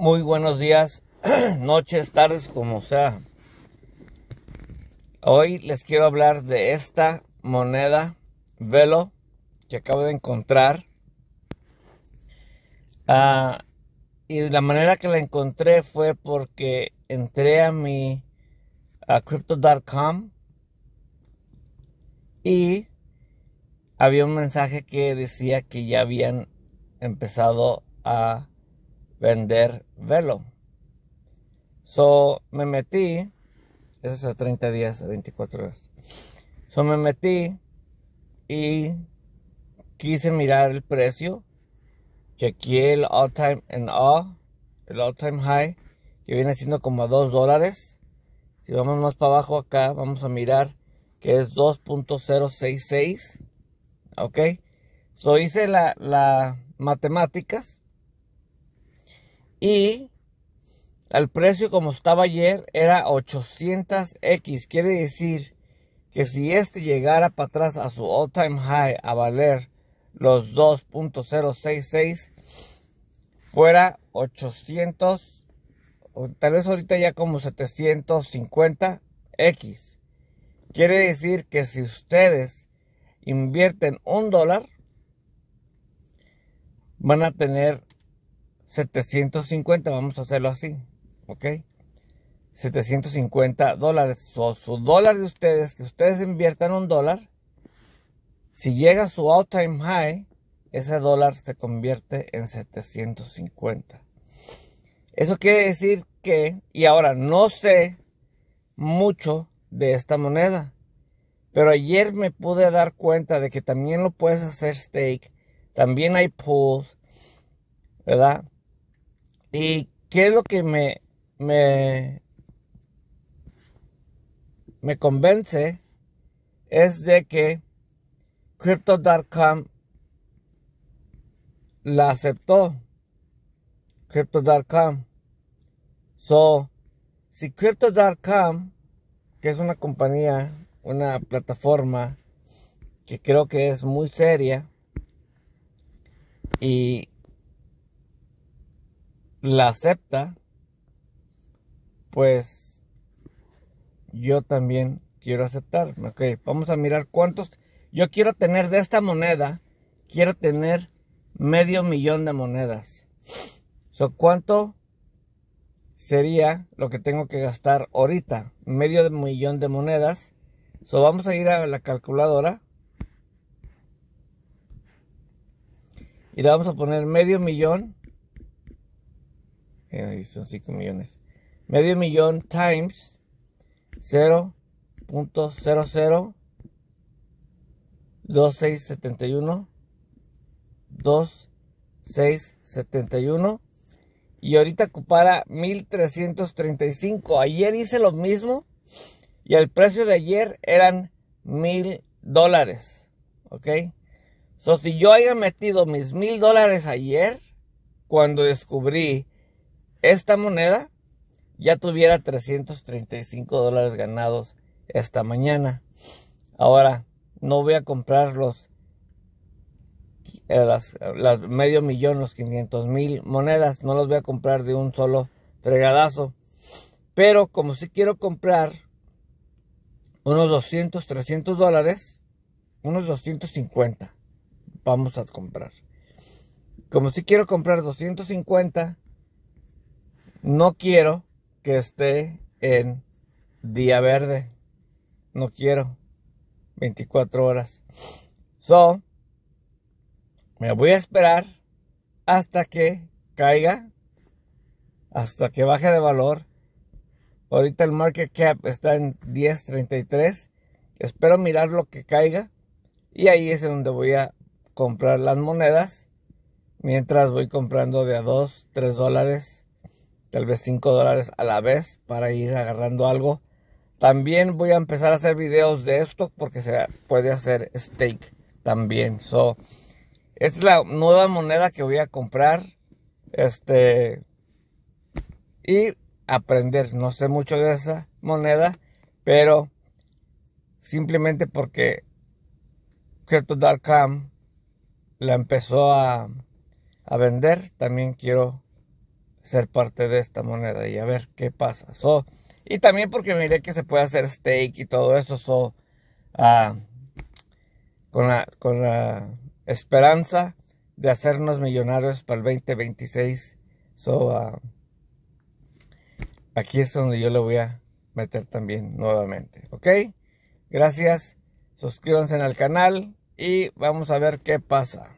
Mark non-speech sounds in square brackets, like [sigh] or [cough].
Muy buenos días, [clears throat] noches, tardes, como sea. Hoy les quiero hablar de esta moneda Velo que acabo de encontrar. Ah, y la manera que la encontré fue porque entré a mi a crypto.com y había un mensaje que decía que ya habían empezado a vender velo. So me metí, eso es a 30 días, a 24 horas. So me metí y quise mirar el precio. Chequeé el all time en all, el all time high, que viene siendo como a 2 dólares. Si vamos más para abajo acá, vamos a mirar que es 2.066. Ok. So hice la, la matemáticas y al precio como estaba ayer era 800X. Quiere decir que si este llegara para atrás a su all time high a valer los 2.066 fuera 800 o tal vez ahorita ya como 750X. Quiere decir que si ustedes invierten un dólar van a tener 750, vamos a hacerlo así, ¿ok? 750 dólares. O su dólar de ustedes, que ustedes inviertan un dólar. Si llega a su all time high, ese dólar se convierte en 750. Eso quiere decir que, y ahora no sé mucho de esta moneda, pero ayer me pude dar cuenta de que también lo puedes hacer stake, también hay pools, ¿verdad? ¿Y qué es lo que me, me, me convence? Es de que Crypto.com la aceptó. Crypto.com. So, si Crypto.com, que es una compañía, una plataforma que creo que es muy seria y la acepta, pues yo también quiero aceptar. Ok, vamos a mirar cuántos. Yo quiero tener de esta moneda, quiero tener medio millón de monedas. So, ¿Cuánto sería lo que tengo que gastar ahorita? Medio millón de monedas. So, vamos a ir a la calculadora. Y le vamos a poner medio millón son 5 millones. Medio millón times 0.00 2671 y ahorita ocupara 1335. Ayer hice lo mismo y el precio de ayer eran 1000 dólares. ¿Ok? So, si yo había metido mis 1000 dólares ayer, cuando descubrí esta moneda ya tuviera 335 dólares ganados esta mañana. Ahora, no voy a comprar los eh, medio millón, los 500 mil monedas. No los voy a comprar de un solo fregadazo. Pero como si quiero comprar unos 200, 300 dólares, unos 250 vamos a comprar. Como si quiero comprar 250, no quiero que esté en día verde. No quiero. 24 horas. So, me voy a esperar hasta que caiga, hasta que baje de valor. Ahorita el market cap está en 10.33. Espero mirar lo que caiga. Y ahí es donde voy a comprar las monedas. Mientras voy comprando de a 2, 3 dólares tal vez 5 dólares a la vez para ir agarrando algo. También voy a empezar a hacer videos de esto porque se puede hacer steak también. So, esta es la nueva moneda que voy a comprar. Este. Y aprender. No sé mucho de esa moneda. Pero. Simplemente porque. Crypto.com la empezó a, a vender. También quiero ser parte de esta moneda y a ver qué pasa. y también porque miré que se puede hacer steak y todo eso. So, ah, con, la, con la esperanza de hacernos millonarios para el 2026. So, ah, aquí es donde yo le voy a meter también nuevamente. ¿Ok? Gracias. Suscríbanse al canal y vamos a ver qué pasa.